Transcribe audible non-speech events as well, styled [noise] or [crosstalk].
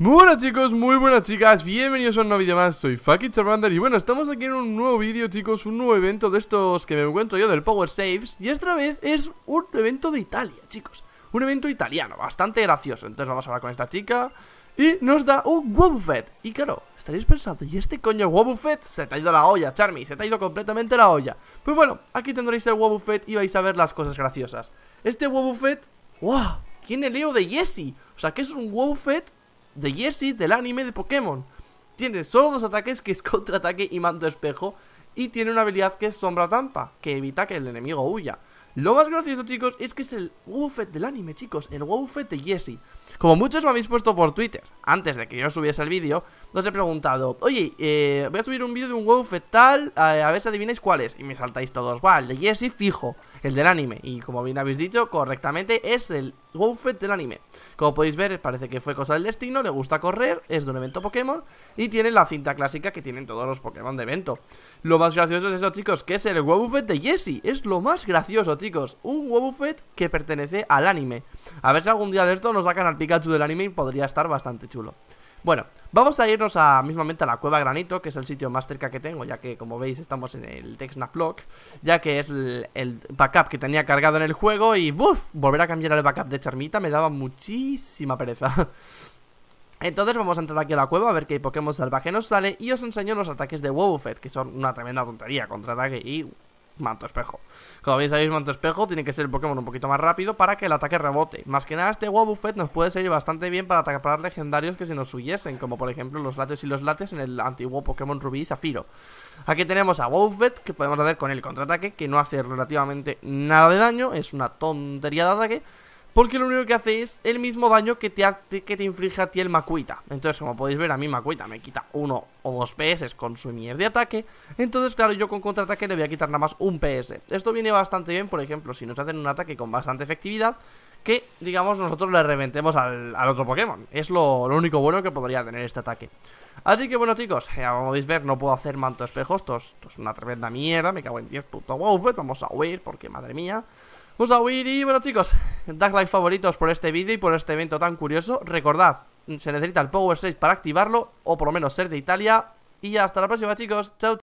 Muy buenas chicos, muy buenas chicas, bienvenidos a un nuevo vídeo más, soy Faki Charmander y bueno, estamos aquí en un nuevo vídeo chicos, un nuevo evento de estos que me encuentro yo del Power Saves y esta vez es un evento de Italia chicos, un evento italiano, bastante gracioso, entonces vamos a hablar con esta chica y nos da un Wobbuffet y claro, estaréis pensando, ¿y este coño Wobbuffet? Se te ha ido la olla Charmy, se te ha ido completamente la olla Pues bueno, aquí tendréis el Wobbuffet y vais a ver las cosas graciosas Este Wobbuffet, ¡guau! Tiene Leo de Jesse, o sea que es un Wobbuffet de Jesse del anime de Pokémon. Tiene solo dos ataques que es [laughs] contraataque y manto espejo y tiene una habilidad que es sombra tampa, que evita que el enemigo huya. Lo más gracioso, chicos, es que es el Wobbuffet del anime, chicos, el Wobbuffet de Jesse. Como muchos me habéis puesto por Twitter, antes de que yo subiese el vídeo, os he preguntado, oye, eh, voy a subir un vídeo de un Wobbuffet tal, a, ver si adivináis cuál es. Y me saltáis todos, va, el de Jesse fijo el del anime. Y como bien habéis dicho, correctamente es el Gouffet del anime. Como podéis ver, parece que fue cosa del destino, le gusta correr, es de un evento Pokémon y tiene la cinta clásica que tienen todos los Pokémon de evento. Lo más gracioso es eso, chicos, que es el Wobbuffet de Jesse. Es lo más gracioso, chicos. Un Wobbuffet que pertenece al anime. A ver si algún día de esto nos sacan al Pikachu del anime y podría estar bastante chulo. Bueno, vamos a irnos a, mismamente a la Cueva Granito, que es el sitio más cerca que tengo, ya que como veis estamos en el Texna Block, ya que es el, backup que tenía cargado en el juego y ¡buf! Volver a cambiar el backup de Charmita me daba muchísima pereza. [laughs] Entonces vamos a entrar aquí a la cueva a ver qué Pokémon salvaje nos sale y os enseño los ataques de Wobbuffet, que son una tremenda tontería, contra ataque y Manto Espejo. Como bien sabéis, Manto Espejo tiene que ser el Pokémon un poquito más rápido para que el ataque rebote. Más que nada, este Wobbuffet nos puede servir bastante bien para atacar legendarios que se nos huyesen, como por ejemplo los Latios y los Lates en el antiguo Pokémon Rubí y Zafiro. Aquí tenemos a Wobbuffet, que podemos hacer con el contraataque, que no hace relativamente nada de daño, es una tontería de ataque porque lo único que hace es el mismo daño que te, que te inflige a ti el Makuita. Entonces, como podéis ver, a mí Makuita me quita uno o dos PS con su mierda de ataque. Entonces, claro, yo con contraataque le voy a quitar nada más un PS. Esto viene bastante bien, por ejemplo, si nos hacen un ataque con bastante efectividad, que, digamos, nosotros le reventemos al, otro Pokémon. Es lo, único bueno que podría tener este ataque. Así que, bueno, chicos, eh, como podéis ver, no puedo hacer manto espejo espejos. Esto es, una tremenda mierda, me cago en 10 puto wow, vamos a huir, porque, madre mía... Vamos pues a huir y bueno chicos, dad like favoritos por este vídeo y por este evento tan curioso. Recordad, se necesita el Power 6 para activarlo o por lo menos ser de Italia. Y hasta la próxima chicos, chao.